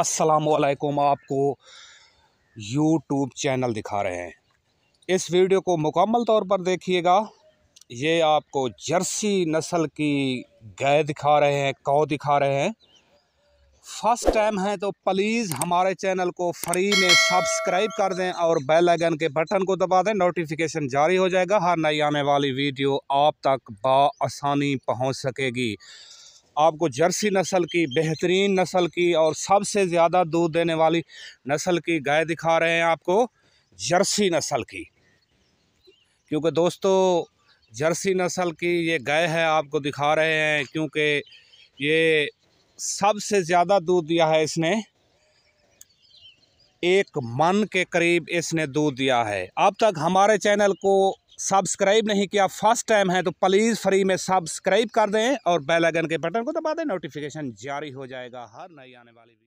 असलकुम आपको YouTube channel दिखा रहे हैं इस वीडियो को मुकम्मल तौर पर देखिएगा ये आपको जर्सी नस्ल की गाय दिखा रहे हैं कौ दिखा रहे हैं फर्स्ट टाइम है तो प्लीज़ हमारे चैनल को फ्री में सब्सक्राइब कर दें और बेल आइकन के बटन को दबा दें नोटिफिकेशन जारी हो जाएगा हर नई आने वाली वीडियो आप तक आसानी पहुंच सकेगी आपको जर्सी नस्ल की बेहतरीन नस्ल की और सबसे ज़्यादा दूध देने वाली नस्ल की गाय दिखा रहे हैं आपको जर्सी नस्ल की क्योंकि दोस्तों जर्सी नस्ल की ये गाय है आपको दिखा रहे हैं क्योंकि ये सबसे ज़्यादा दूध दिया है इसने एक मन के करीब इसने दूध दिया है अब तक हमारे चैनल को सब्सक्राइब नहीं किया फर्स्ट टाइम है तो प्लीज़ फ्री में सब्सक्राइब कर दें और बेल आइकन के बटन को दबा दें नोटिफिकेशन जारी हो जाएगा हर नई आने वाली